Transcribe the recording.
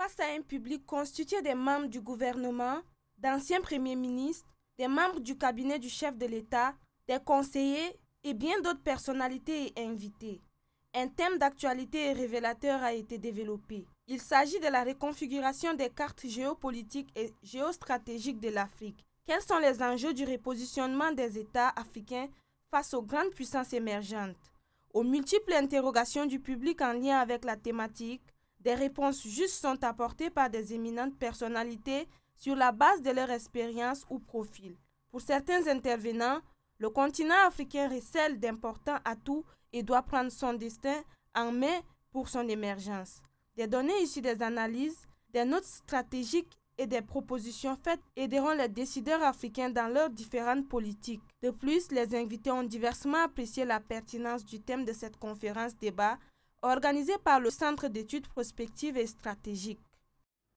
face à un public constitué des membres du gouvernement, d'anciens premiers ministres, des membres du cabinet du chef de l'État, des conseillers et bien d'autres personnalités et invités. Un thème d'actualité et révélateur a été développé. Il s'agit de la reconfiguration des cartes géopolitiques et géostratégiques de l'Afrique. Quels sont les enjeux du repositionnement des États africains face aux grandes puissances émergentes Aux multiples interrogations du public en lien avec la thématique, des réponses justes sont apportées par des éminentes personnalités sur la base de leur expérience ou profil. Pour certains intervenants, le continent africain recèle d'importants atouts et doit prendre son destin en main pour son émergence. Des données issues des analyses, des notes stratégiques et des propositions faites aideront les décideurs africains dans leurs différentes politiques. De plus, les invités ont diversement apprécié la pertinence du thème de cette conférence débat organisé par le Centre d'études prospectives et stratégiques.